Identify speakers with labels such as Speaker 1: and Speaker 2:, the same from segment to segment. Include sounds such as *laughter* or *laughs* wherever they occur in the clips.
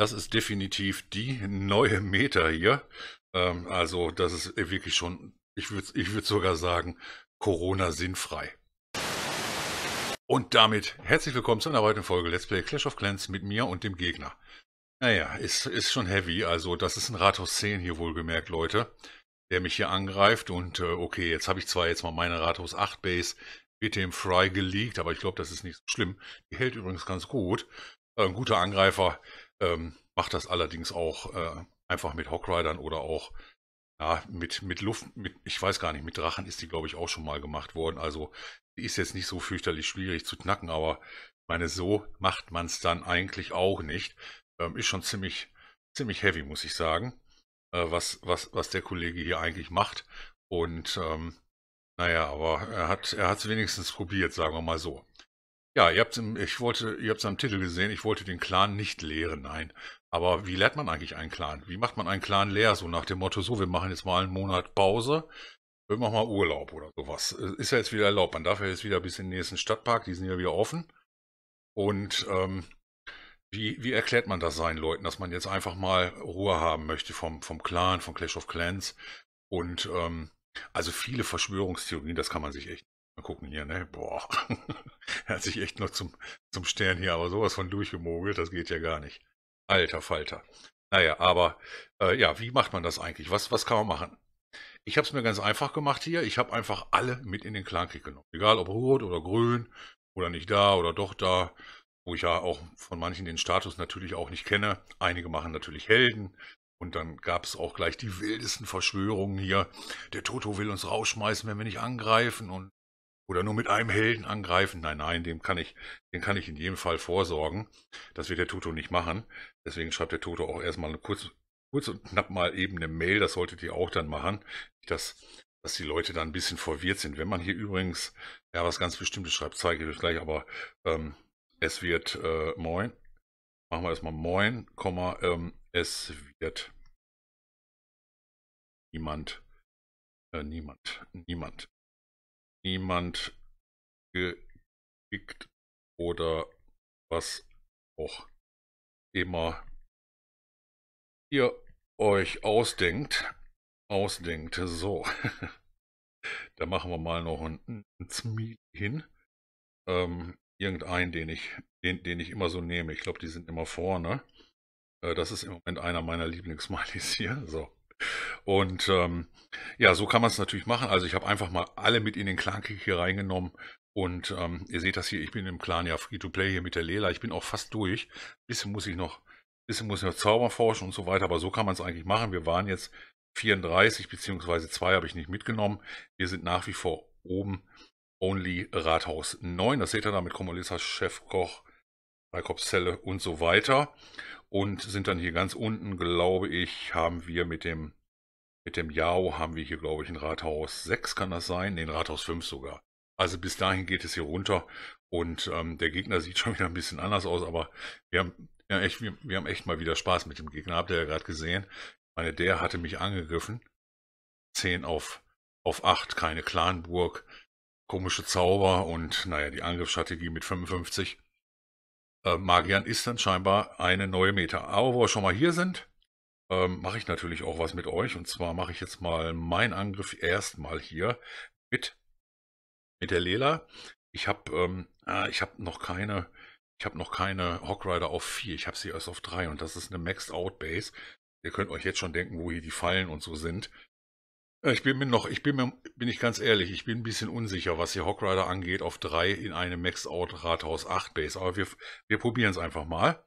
Speaker 1: Das ist definitiv die neue Meta hier. Ähm, also das ist wirklich schon, ich würde ich würd sogar sagen, Corona sinnfrei. Und damit herzlich willkommen zu einer weiteren Folge Let's Play Clash of Clans mit mir und dem Gegner. Naja, ist, ist schon heavy, also das ist ein Rathaus 10 hier wohlgemerkt, Leute, der mich hier angreift und äh, okay, jetzt habe ich zwar jetzt mal meine Rathaus 8 Base mit dem Fry geleakt, aber ich glaube, das ist nicht so schlimm. Die hält übrigens ganz gut. Äh, ein guter Angreifer ähm, macht das allerdings auch äh, einfach mit Hockridern oder auch ja, mit, mit Luft, mit, ich weiß gar nicht, mit Drachen ist die, glaube ich, auch schon mal gemacht worden. Also die ist jetzt nicht so fürchterlich schwierig zu knacken, aber ich meine, so macht man es dann eigentlich auch nicht. Ähm, ist schon ziemlich, ziemlich heavy, muss ich sagen, äh, was, was, was der Kollege hier eigentlich macht. Und ähm, naja, aber er hat er hat es wenigstens probiert, sagen wir mal so. Ja, ihr habt ich wollte, ihr habt es am Titel gesehen, ich wollte den Clan nicht lehren, nein. Aber wie lehrt man eigentlich einen Clan? Wie macht man einen Clan leer? So nach dem Motto, so, wir machen jetzt mal einen Monat Pause, wir machen mal Urlaub oder sowas. Äh, ist ja jetzt wieder erlaubt. Man darf ja jetzt wieder bis in den nächsten Stadtpark, die sind ja wieder offen. Und ähm, wie, wie erklärt man das seinen Leuten, dass man jetzt einfach mal Ruhe haben möchte vom, vom Clan, vom Clash of Clans? Und ähm, also viele Verschwörungstheorien, das kann man sich echt Mal gucken hier, ne? Boah. *laughs* er hat sich echt noch zum, zum Stern hier aber sowas von durchgemogelt, das geht ja gar nicht. Alter Falter. Naja, aber äh, ja, wie macht man das eigentlich? Was, was kann man machen? Ich habe es mir ganz einfach gemacht hier. Ich habe einfach alle mit in den Clankrieg genommen. Egal ob rot oder grün oder nicht da oder doch da, wo ich ja auch von manchen den Status natürlich auch nicht kenne. Einige machen natürlich Helden, und dann gab es auch gleich die wildesten Verschwörungen hier. Der Toto will uns rausschmeißen, wenn wir nicht angreifen. Und oder nur mit einem Helden angreifen. Nein, nein, dem kann ich, den kann ich in jedem Fall vorsorgen. Das wird der Toto nicht machen. Deswegen schreibt der Toto auch erstmal kurz, kurz und knapp mal eben eine Mail. Das solltet ihr auch dann machen. Dass, dass die Leute dann ein bisschen verwirrt sind. Wenn man hier übrigens ja was ganz Bestimmtes schreibt, zeige ich euch gleich. Aber ähm, es wird äh, moin. Machen wir erstmal moin, Komma, ähm, es wird niemand, äh, niemand, niemand niemand gekickt oder was auch immer ihr euch ausdenkt. Ausdenkt, so. *laughs* da machen wir mal noch einen, einen hin. Ähm, irgendeinen, den ich, den, den ich immer so nehme. Ich glaube, die sind immer vorne. Äh, das ist im Moment einer meiner Lieblingsmileys hier. So. Und ähm, ja, so kann man es natürlich machen. Also ich habe einfach mal alle mit in den Clan-Kick hier reingenommen. Und ähm, ihr seht das hier, ich bin im Clan ja Free-to-Play hier mit der Lela. Ich bin auch fast durch. Bisschen muss ich noch, bisschen muss ich noch Zauber forschen und so weiter. Aber so kann man es eigentlich machen. Wir waren jetzt 34 beziehungsweise 2 habe ich nicht mitgenommen. Wir sind nach wie vor oben. Only Rathaus 9. Das seht ihr da mit Komolissa, Chefkoch, Reikopf und so weiter und sind dann hier ganz unten, glaube ich, haben wir mit dem, mit dem Yao haben wir hier, glaube ich, ein Rathaus 6 kann das sein, Nee, ein Rathaus 5 sogar. Also bis dahin geht es hier runter und ähm, der Gegner sieht schon wieder ein bisschen anders aus, aber wir haben, ja, echt, wir, wir haben echt mal wieder Spaß mit dem Gegner, habt ihr ja gerade gesehen. Ich meine, der hatte mich angegriffen. 10 auf, auf 8, keine Clanburg, komische Zauber und naja, die Angriffsstrategie mit 55 äh, Magiern ist dann scheinbar eine neue Meta. Aber wo wir schon mal hier sind, ähm, mache ich natürlich auch was mit euch. Und zwar mache ich jetzt mal meinen Angriff erstmal hier mit, mit der Lela. Ich habe ähm, äh, ich hab noch keine, ich habe noch keine Rider auf 4. Ich habe sie erst auf 3 und das ist eine Maxed Out Base. Ihr könnt euch jetzt schon denken, wo hier die Fallen und so sind.
Speaker 2: Äh, ich bin mir noch, ich bin mir,
Speaker 1: bin ich ganz ehrlich, ich bin ein bisschen unsicher, was hier Hawk Rider angeht, auf 3 in einem Max-Out Rathaus 8 Base. Aber wir, wir probieren es einfach mal.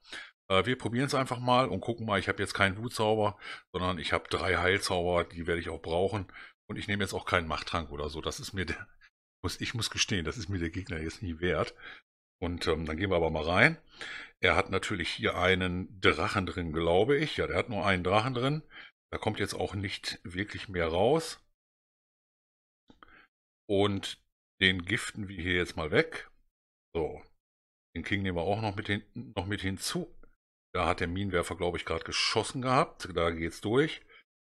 Speaker 1: Äh, wir probieren es einfach mal und gucken mal. Ich habe jetzt keinen Wutzauber, sondern ich habe drei Heilzauber, die werde ich auch brauchen. Und ich nehme jetzt auch keinen Machttrank oder so. Das ist mir der, *laughs* muss, ich muss gestehen, das ist mir der Gegner jetzt nie wert. Und ähm, dann gehen wir aber mal rein. Er hat natürlich hier einen Drachen drin, glaube ich. Ja, der hat nur einen Drachen drin. Da kommt jetzt auch nicht wirklich mehr raus. Und den giften wir hier jetzt mal weg. So. Den King nehmen wir auch noch mit, hin, noch mit hinzu. Da hat der Minenwerfer, glaube ich, gerade geschossen gehabt. Da geht's durch.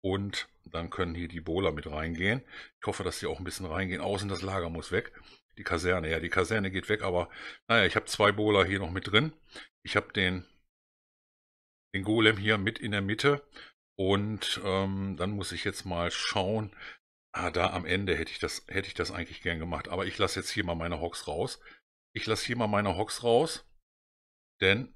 Speaker 1: Und dann können hier die Bohler mit reingehen. Ich hoffe, dass die auch ein bisschen reingehen. Außen das Lager muss weg. Die Kaserne, ja, die Kaserne geht weg, aber naja, ich habe zwei Bohler hier noch mit drin. Ich habe den, den Golem hier mit in der Mitte und ähm, dann muss ich jetzt mal schauen. Ah, da am Ende hätte ich das, hätte ich das eigentlich gern gemacht. Aber ich lasse jetzt hier mal meine Hocks raus. Ich lasse hier mal meine Hocks raus. Denn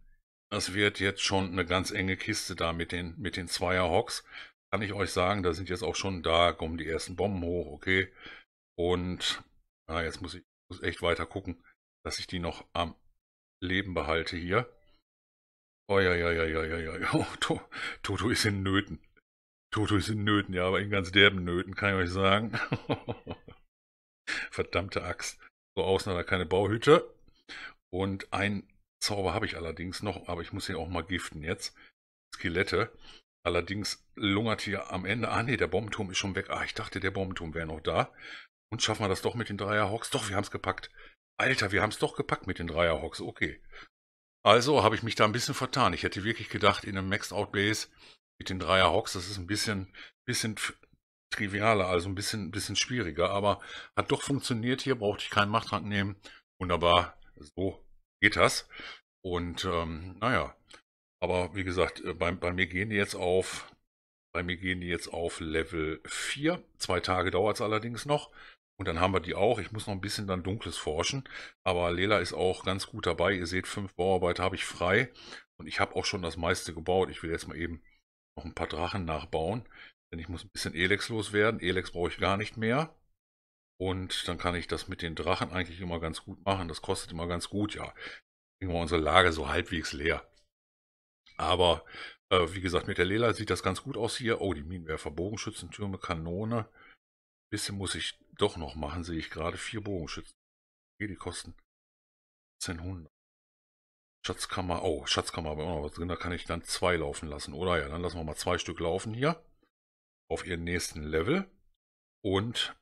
Speaker 1: das wird jetzt schon eine ganz enge Kiste da mit den, mit den Zweier-Hocks. Kann ich euch sagen, da sind jetzt auch schon, da kommen die ersten Bomben hoch, okay. Und ah, jetzt muss ich muss echt weiter gucken, dass ich die noch am Leben behalte hier. Oi, oi, oi, oi, oi, *laughs* oh, to, Toto ist in Nöten. Toto ist in Nöten, ja, aber in ganz derben Nöten, kann ich euch sagen. *laughs* Verdammte Axt. So außen hat er keine Bauhütte. Und ein Zauber habe ich allerdings noch, aber ich muss ihn auch mal giften jetzt. Skelette. Allerdings lungert hier am Ende. Ah, nee, der Bombenturm ist schon weg. Ah, ich dachte, der Bombenturm wäre noch da. Und schaffen wir das doch mit den Dreierhawks? Doch, wir haben es gepackt. Alter, wir haben es doch gepackt mit den Dreierhawks. Okay. Also habe ich mich da ein bisschen vertan. Ich hätte wirklich gedacht, in einem Maxed Out Base mit den Dreier Hawks, das ist ein bisschen, bisschen trivialer, also ein bisschen, bisschen schwieriger, aber hat doch funktioniert. Hier brauchte ich keinen Machttrank nehmen. Wunderbar, so geht das. Und ähm, naja, aber wie gesagt, äh, bei, bei mir gehen die jetzt auf, bei mir gehen die jetzt auf Level 4. Zwei Tage dauert es allerdings noch. Und dann haben wir die auch. Ich muss noch ein bisschen dann Dunkles forschen. Aber Lela ist auch ganz gut dabei. Ihr seht, fünf Bauarbeiter habe ich frei. Und ich habe auch schon das meiste gebaut. Ich will jetzt mal eben noch ein paar Drachen nachbauen. Denn ich muss ein bisschen Elex loswerden. Elex brauche ich gar nicht mehr. Und dann kann ich das mit den Drachen eigentlich immer ganz gut machen. Das kostet immer ganz gut, ja. Kriegen wir unsere Lage so halbwegs leer. Aber äh, wie gesagt, mit der Lela sieht das ganz gut aus hier. Oh, die Minenwerfer, Bogenschützen, Türme, Kanone. Bisschen muss ich doch noch machen, sehe ich gerade. Vier Bogenschützen. Okay, die kosten 1400. Schatzkammer, oh, Schatzkammer aber auch noch was drin. Da kann ich dann zwei laufen lassen, oder? Ja, dann lassen wir mal zwei Stück laufen hier. Auf ihren nächsten Level. Und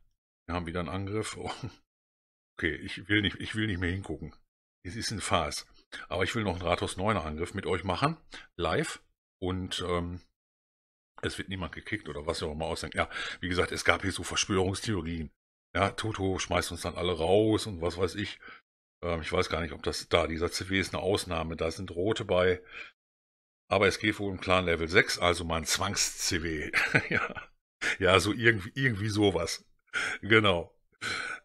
Speaker 1: wir haben wieder einen Angriff. Oh. Okay, ich will, nicht, ich will nicht mehr hingucken. Es ist ein Farce. Aber ich will noch einen Rathaus 9er Angriff mit euch machen. Live. Und ähm, es wird niemand gekickt oder was auch immer aussehen. Ja, wie gesagt, es gab hier so Verschwörungstheorien. Ja, Toto schmeißt uns dann alle raus und was weiß ich. Ähm, ich weiß gar nicht, ob das da, dieser CW ist eine Ausnahme, da sind Rote bei. Aber es geht wohl um Clan Level 6, also mal ein Zwangs-CW. *laughs* ja. ja, so irgendwie, irgendwie sowas. genau.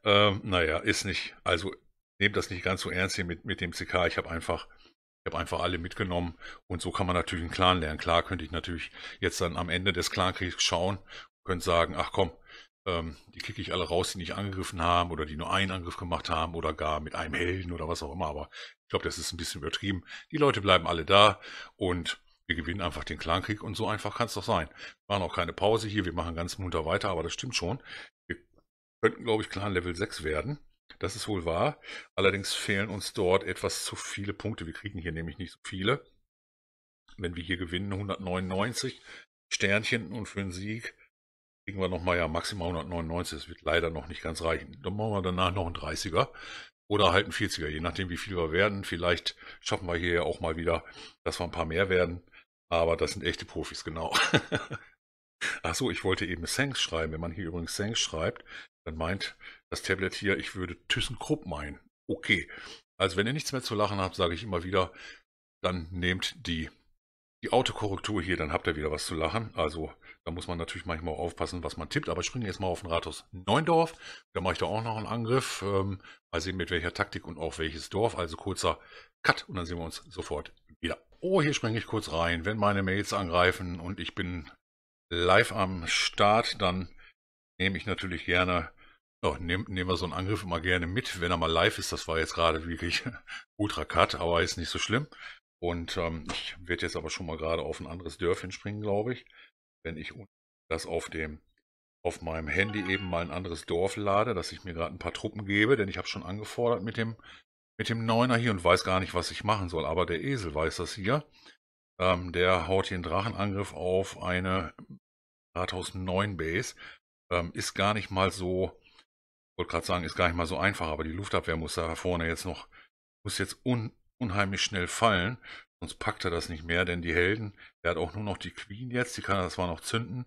Speaker 1: Ähm, naja, ist nicht, also nehmt das nicht ganz so ernst hier mit, mit dem CK. Ich habe einfach ich habe einfach alle mitgenommen und so kann man natürlich einen Clan lernen. Klar könnte ich natürlich jetzt dann am Ende des Clankriegs schauen und könnte sagen, ach komm, ähm, die kicke ich alle raus, die nicht angegriffen haben oder die nur einen Angriff gemacht haben oder gar mit einem Helden oder was auch immer. Aber ich glaube, das ist ein bisschen übertrieben. Die Leute bleiben alle da und wir gewinnen einfach den Clankrieg und so einfach kann es doch sein. Wir machen auch keine Pause hier, wir machen ganz munter weiter, aber das stimmt schon. Wir könnten, glaube ich, Clan Level 6 werden. Das ist wohl wahr. Allerdings fehlen uns dort etwas zu viele Punkte. Wir kriegen hier nämlich nicht so viele. Wenn wir hier gewinnen, 199 Sternchen und für den Sieg kriegen wir nochmal ja maximal 199. Das wird leider noch nicht ganz reichen. Dann machen wir danach noch einen 30er oder halt einen 40er, je nachdem wie viel wir werden. Vielleicht schaffen wir hier ja auch mal wieder, dass wir ein paar mehr werden. Aber das sind echte Profis, genau. *laughs* Achso, ich wollte eben Sanks schreiben. Wenn man hier übrigens Sanks schreibt, dann meint das Tablet hier, ich würde ThyssenKrupp meinen. Okay. Also wenn ihr nichts mehr zu lachen habt, sage ich immer wieder, dann nehmt die, die Autokorrektur hier, dann habt ihr wieder was zu lachen. Also da muss man natürlich manchmal auch aufpassen, was man tippt. Aber ich springe jetzt mal auf den Rathaus Neundorf. Da mache ich da auch noch einen Angriff. Ähm, mal sehen, mit welcher Taktik und auch welches Dorf. Also kurzer Cut und dann sehen wir uns sofort wieder. Oh, hier springe ich kurz rein. Wenn meine Mails angreifen und ich bin live am Start, dann nehme ich natürlich gerne, ja, nehm, wir so einen Angriff immer gerne mit, wenn er mal live ist. Das war jetzt gerade wirklich *laughs* ultra cut, aber ist nicht so schlimm. Und ähm, ich werde jetzt aber schon mal gerade auf ein anderes Dörfchen springen, glaube ich. Wenn ich das auf dem auf meinem Handy eben mal ein anderes Dorf lade, dass ich mir gerade ein paar Truppen gebe, denn ich habe schon angefordert mit dem mit dem Neuner hier und weiß gar nicht, was ich machen soll. Aber der Esel weiß das hier. Ähm, der haut hier einen Drachenangriff auf eine Rathaus 9 Base ähm, ist gar nicht mal so, wollte gerade sagen, ist gar nicht mal so einfach, aber die Luftabwehr muss da vorne jetzt noch, muss jetzt un, unheimlich schnell fallen, sonst packt er das nicht mehr, denn die Helden, der hat auch nur noch die Queen jetzt, die kann er zwar noch zünden,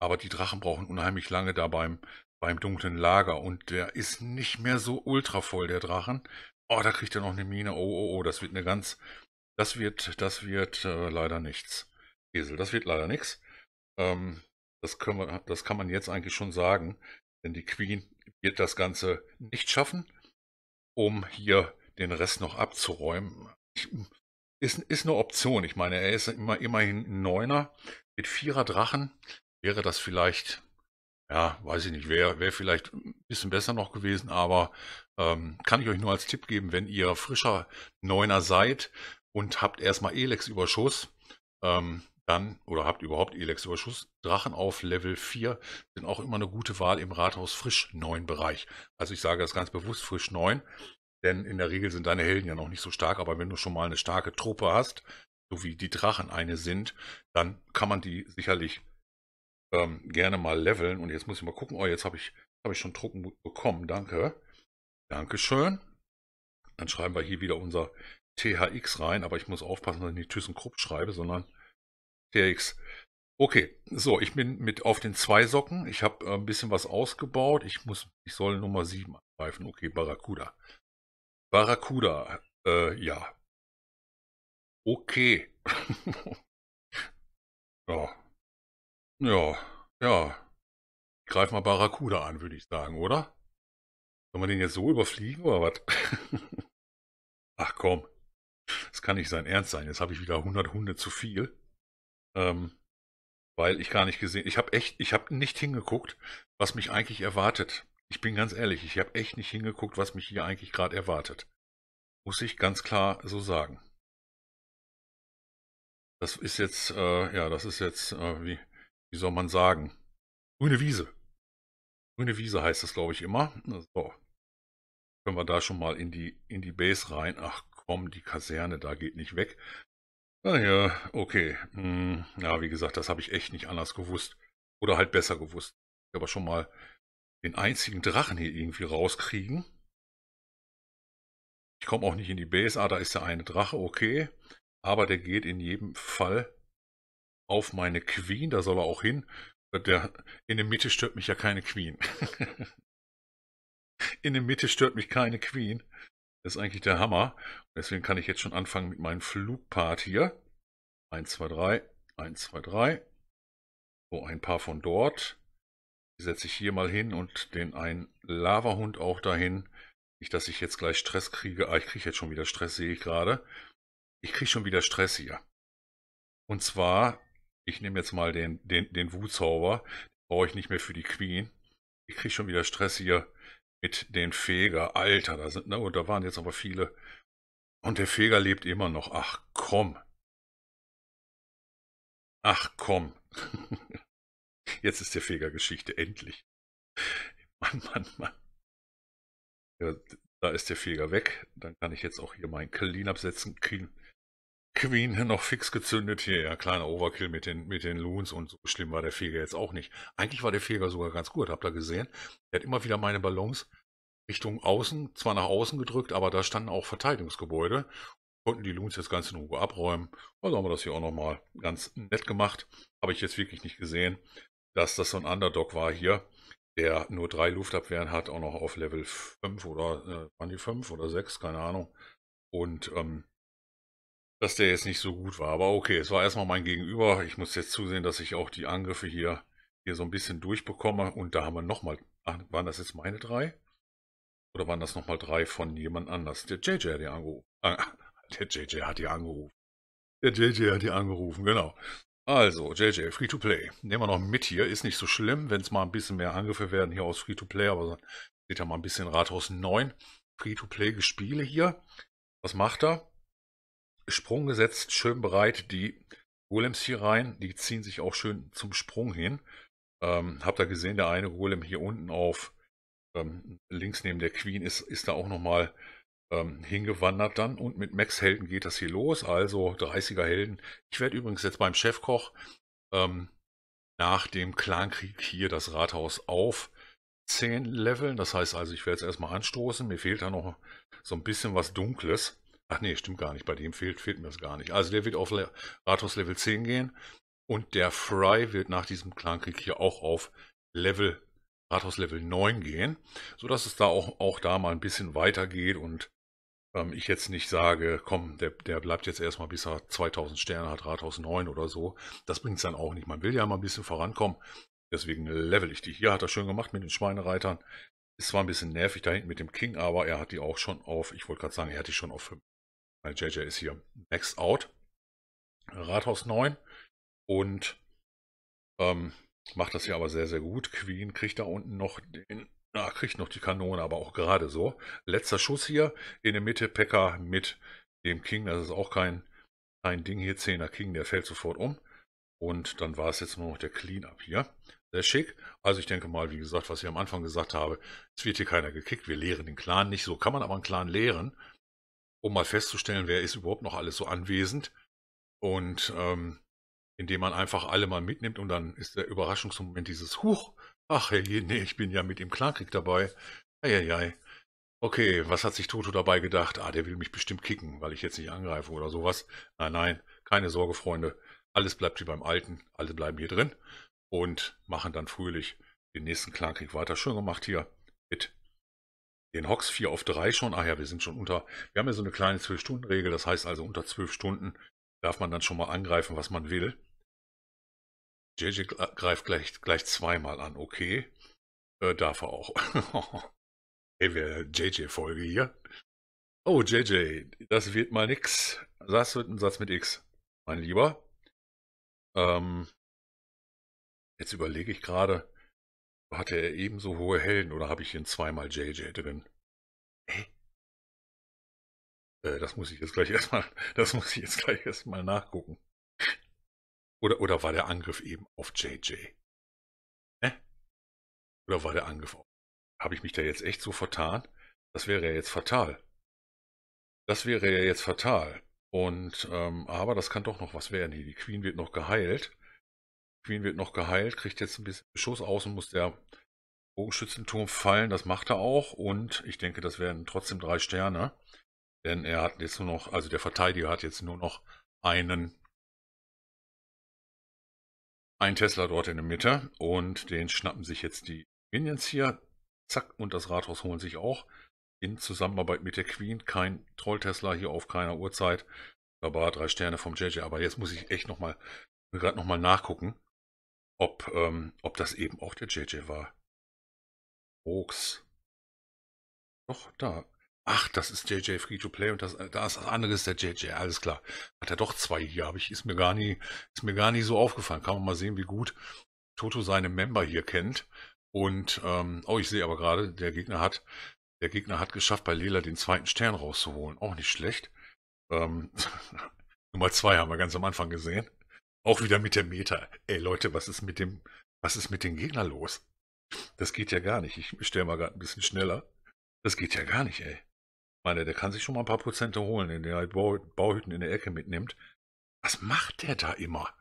Speaker 1: aber die Drachen brauchen unheimlich lange da beim, beim dunklen Lager und der ist nicht mehr so ultra voll, der Drachen. Oh, da kriegt er noch eine Mine, oh, oh, oh, das wird eine ganz, das wird, das wird äh, leider nichts. Esel, das wird leider nichts. Ähm, das, können wir, das kann man jetzt eigentlich schon sagen, denn die Queen wird das Ganze nicht schaffen, um hier den Rest noch abzuräumen. Ist, ist eine Option. Ich meine, er ist immer, immerhin Neuner. Mit Vierer Drachen wäre das vielleicht, ja, weiß ich nicht, wäre wär vielleicht ein bisschen besser noch gewesen, aber ähm, kann ich euch nur als Tipp geben, wenn ihr frischer Neuner seid und habt erstmal Elex-Überschuss, ähm, dann oder habt überhaupt Elex-Überschuss. Drachen auf Level 4 sind auch immer eine gute Wahl im Rathaus frisch 9 Bereich. Also ich sage das ganz bewusst frisch 9, denn in der Regel sind deine Helden ja noch nicht so stark, aber wenn du schon mal eine starke Truppe hast, so wie die Drachen eine sind, dann kann man die sicherlich ähm, gerne mal leveln. Und jetzt muss ich mal gucken, oh, jetzt habe ich, hab ich schon Truppen bekommen, danke. Dankeschön. Dann schreiben wir hier wieder unser THX rein, aber ich muss aufpassen, dass ich nicht Thyssen Krupp schreibe, sondern TX. Okay, so, ich bin mit auf den zwei Socken. Ich habe äh, ein bisschen was ausgebaut. Ich muss, ich soll Nummer 7 angreifen. Okay, Barracuda. Barracuda, äh, ja. Okay. *laughs* ja. Ja, ja. Greif mal Barracuda an, würde ich sagen, oder? Soll man den jetzt so überfliegen oder was? *laughs* Ach komm. Das kann nicht sein Ernst sein. Jetzt habe ich wieder 100 Hunde zu viel. Ähm, weil ich gar nicht gesehen, ich habe echt, ich habe nicht hingeguckt, was mich eigentlich erwartet. Ich bin ganz ehrlich, ich habe echt nicht hingeguckt, was mich hier eigentlich gerade erwartet. Muss ich ganz klar so sagen. Das ist jetzt, äh, ja, das ist jetzt, äh, wie, wie soll man sagen? Grüne Wiese. Grüne Wiese heißt das, glaube ich, immer. So. Können wir da schon mal in die, in die Base rein. Ach komm, die Kaserne, da geht nicht weg. Ah ja, okay. Hm, ja, wie gesagt, das habe ich echt nicht anders gewusst. Oder halt besser gewusst. Aber schon mal den einzigen Drachen hier irgendwie rauskriegen. Ich komme auch nicht in die Base. Ah, da ist der eine Drache, okay. Aber der geht in jedem Fall auf meine Queen. Da soll er auch hin. Der, in der Mitte stört mich ja keine Queen. *laughs* in der Mitte stört mich keine Queen. Das ist eigentlich der Hammer. Deswegen kann ich jetzt schon anfangen mit meinem Flugpart hier. 1, 2, 3, 1, 2, 3. So, ein paar von dort. Die setze ich hier mal hin und den einen Lava-Hund auch dahin. Nicht, dass ich jetzt gleich Stress kriege. Ah, ich kriege jetzt schon wieder Stress, sehe ich gerade. Ich kriege schon wieder Stress hier. Und zwar, ich nehme jetzt mal den, den, den Wutzauber. Brauche ich nicht mehr für die Queen. Ich kriege schon wieder Stress hier mit den Feger. Alter, da sind, ne, und da waren jetzt aber viele. Und der Feger lebt immer noch. Ach komm. Ach komm. *laughs* Jetzt ist der Feger Geschichte, endlich. Mann, Mann, Mann. Ja, da ist der Feger weg. Dann kann ich jetzt auch hier meinen Cleanup setzen. Clean, Queen *laughs* noch fix gezündet hier. Ja, kleiner Overkill mit den, mit den Loons und so schlimm war der Feger jetzt auch nicht. Eigentlich war der Feger sogar ganz gut, habt ihr gesehen. Er hat immer wieder meine Ballons Richtung außen, zwar nach außen gedrückt, aber da standen auch Verteidigungsgebäude. Konnten die Loons jetzt ganz in Ruhe abräumen. Also haben wir das hier auch nochmal ganz nett gemacht. Habe ich jetzt wirklich nicht gesehen, dass das so ein Underdog war hier, der nur drei Luftabwehren hat, auch noch auf Level 5 oder äh, waren die 5 oder 6, keine Ahnung. Und ähm, dass der jetzt nicht so gut war. Aber okay, es war erstmal mein Gegenüber. Ich muss jetzt zusehen, dass ich auch die Angriffe hier, hier so ein bisschen durchbekomme. Und da haben wir nochmal, waren das jetzt meine drei? Oder waren das nochmal drei von jemand anders? Der JJ ah, *laughs* hat die angerufen. der JJ hat die angerufen. Der JJ hat die angerufen, genau. Also, JJ, Free-to-Play. Nehmen wir noch mit hier. Ist nicht so schlimm, wenn es mal ein bisschen mehr Angriffe werden hier aus Free-to-Play, aber dann geht ja mal ein bisschen Rathaus 9. Free-to-Play-Gespiele hier. Was macht er? Sprung gesetzt, schön bereit die Golems hier rein. Die ziehen sich auch schön zum Sprung hin. Ähm, habt ihr gesehen, der eine Golem hier unten auf ähm, links neben der Queen ist, ist da auch nochmal ähm, hingewandert dann. Und mit Max-Helden geht das hier los, also 30er-Helden. Ich werde übrigens jetzt beim Chefkoch ähm, nach dem Clankrieg hier das Rathaus auf 10 leveln. Das heißt also, ich werde es erstmal anstoßen. Mir fehlt da noch so ein bisschen was Dunkles. Ach nee, stimmt gar nicht. Bei dem fehlt, fehlt mir das gar nicht. Also der wird auf Le Rathaus Level 10 gehen. Und der Fry wird nach diesem Clankrieg hier auch auf Level, Rathaus Level 9 gehen. Sodass es da auch, auch da mal ein bisschen weiter geht und ähm, ich jetzt nicht sage, komm, der, der bleibt jetzt erstmal bis er 2000 Sterne hat, Rathaus 9 oder so. Das bringt es dann auch nicht. Man will ja mal ein bisschen vorankommen. Deswegen level ich die. Hier hat er schön gemacht mit den Schweinereitern. Ist zwar ein bisschen nervig da hinten mit dem King, aber er hat die auch schon auf, ich wollte gerade sagen, er hat die schon auf 5 weil JJ ist hier Max out. Rathaus 9 und ähm, macht das hier aber sehr, sehr gut. Queen kriegt da unten noch den, na, kriegt noch die Kanone, aber auch gerade so. Letzter Schuss hier in der Mitte, Pekka mit dem King, das ist auch kein, kein Ding hier, Zehner King, der fällt sofort um. Und dann war es jetzt nur noch der Cleanup hier. Sehr schick. Also ich denke mal, wie gesagt, was ich am Anfang gesagt habe, es wird hier keiner gekickt. Wir lehren den Clan nicht. So kann man aber einen Clan lehren um mal festzustellen, wer ist überhaupt noch alles so anwesend. Und ähm, indem man einfach alle mal mitnimmt und dann ist der Überraschungsmoment dieses Huch, ach hey, nee, ich bin ja mit im Klarkrieg dabei. Eieiei. Okay, was hat sich Toto dabei gedacht? Ah, der will mich bestimmt kicken, weil ich jetzt nicht angreife oder sowas. Nein, nein, keine Sorge, Freunde. Alles bleibt wie beim Alten. Alle bleiben hier drin und machen dann fröhlich den nächsten Klarkrieg weiter. Schön gemacht hier mit den Hox 4 auf 3 schon. Ach ja, wir sind schon unter, wir haben ja so eine kleine 12-Stunden-Regel, das heißt also unter 12 Stunden darf man dann schon mal angreifen, was man will. JJ greift gleich, gleich zweimal an, okay. Äh, darf er auch. *laughs* hey, wir JJ-Folge hier. Oh, JJ, das wird mal nix. Das wird ein Satz mit X, mein Lieber. Ähm, jetzt überlege ich gerade, hatte er ebenso hohe Helden oder habe ich ihn zweimal JJ drin? Hä? Äh, das muss ich jetzt gleich *laughs* erstmal, das muss ich jetzt gleich erstmal nachgucken. Oder, oder war der Angriff eben auf JJ? Hä? Oder war der Angriff auf? Habe ich mich da jetzt echt so vertan? Das wäre ja jetzt fatal. Das wäre ja jetzt fatal. Und, ähm, aber das kann doch noch was werden hier. Die Queen wird noch geheilt. Queen wird noch geheilt, kriegt jetzt ein bisschen Schuss aus und muss der Bogenschützenturm fallen. Das macht er auch und ich denke, das werden trotzdem drei Sterne. Denn er hat jetzt nur noch, also der Verteidiger hat jetzt nur noch einen, einen Tesla dort in der Mitte und den schnappen sich jetzt die Minions hier. Zack, und das Rathaus holen sich auch in Zusammenarbeit mit der Queen. Kein Troll-Tesla hier auf keiner Uhrzeit. Wunderbar, drei Sterne vom JJ. Aber jetzt muss ich echt nochmal, gerade nochmal nachgucken ob, ähm, ob das eben auch der JJ war. Oaks. Doch, da. Ach, das ist JJ Free to Play und das, äh, das andere ist der JJ, alles klar. Hat er doch zwei hier, habe ich, ist mir gar nie, ist mir gar nie so aufgefallen. Kann man mal sehen, wie gut Toto seine Member hier kennt. Und, ähm, oh, ich sehe aber gerade, der Gegner hat, der Gegner hat geschafft, bei Lela den zweiten Stern rauszuholen. Auch nicht schlecht. Ähm, *laughs* Nummer zwei haben wir ganz am Anfang gesehen. Auch wieder mit der Meta. Ey Leute, was ist mit dem, was ist mit den Gegnern los? Das geht ja gar nicht. Ich stelle mal gerade ein bisschen schneller. Das geht ja gar nicht, ey. Ich meine, der kann sich schon mal ein paar Prozente holen, indem er halt Bauhütten in der Ecke mitnimmt. Was macht der da immer?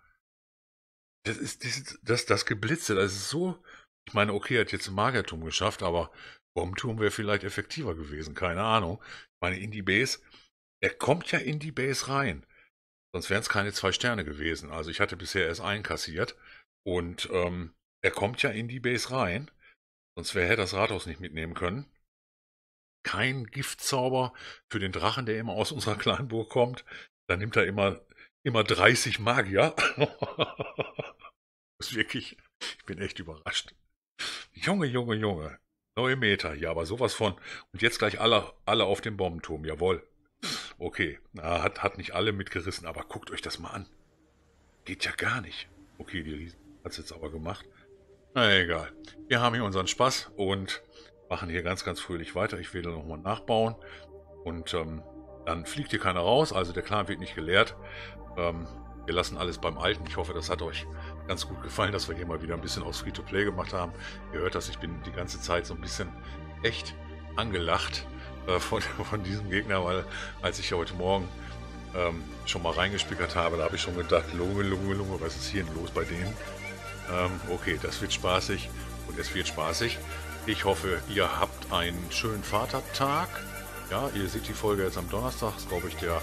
Speaker 1: Das ist das, das, das Geblitze, das ist so. Ich meine, okay, er hat jetzt Magertum geschafft, aber Bombturm wäre vielleicht effektiver gewesen, keine Ahnung. Ich meine, in die Base, er kommt ja in die Base rein. Sonst wären es keine zwei Sterne gewesen. Also ich hatte bisher erst einen kassiert. Und ähm, er kommt ja in die Base rein. Sonst wäre er das Rathaus nicht mitnehmen können. Kein Giftzauber für den Drachen, der immer aus unserer Kleinburg kommt. Da nimmt er immer, immer 30 Magier. *laughs* das ist wirklich, ich bin echt überrascht. Junge, Junge, Junge. Neue Meter, ja, aber sowas von. Und jetzt gleich alle, alle auf dem Bombenturm, jawohl. Okay, hat, hat nicht alle mitgerissen, aber guckt euch das mal an. Geht ja gar nicht. Okay, die Riesen hat es jetzt aber gemacht. Na egal. Wir haben hier unseren Spaß und machen hier ganz, ganz fröhlich weiter. Ich werde nochmal nachbauen. Und ähm, dann fliegt hier keiner raus. Also der Clan wird nicht geleert. Ähm, wir lassen alles beim Alten. Ich hoffe, das hat euch ganz gut gefallen, dass wir hier mal wieder ein bisschen aus Free-to-Play gemacht haben. Ihr hört das, ich bin die ganze Zeit so ein bisschen echt angelacht. Äh, von, *laughs* von, diesem Gegner, weil als ich heute Morgen ähm, schon mal reingespickert habe, da habe ich schon gedacht, Lunge, Lunge, Lunge, was ist hier denn los bei denen? Ähm, okay, das wird spaßig und es wird spaßig. Ich hoffe, ihr habt einen schönen Vatertag. Ja, ihr seht die Folge jetzt am Donnerstag, ist glaube ich der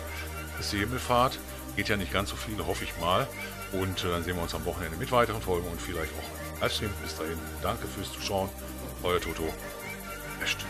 Speaker 1: Christi Himmelfahrt. Geht ja nicht ganz so viel, hoffe ich mal. Und äh, dann sehen wir uns am Wochenende mit weiteren Folgen und vielleicht auch Livestream. Bis dahin, danke fürs Zuschauen. Euer Toto. Best.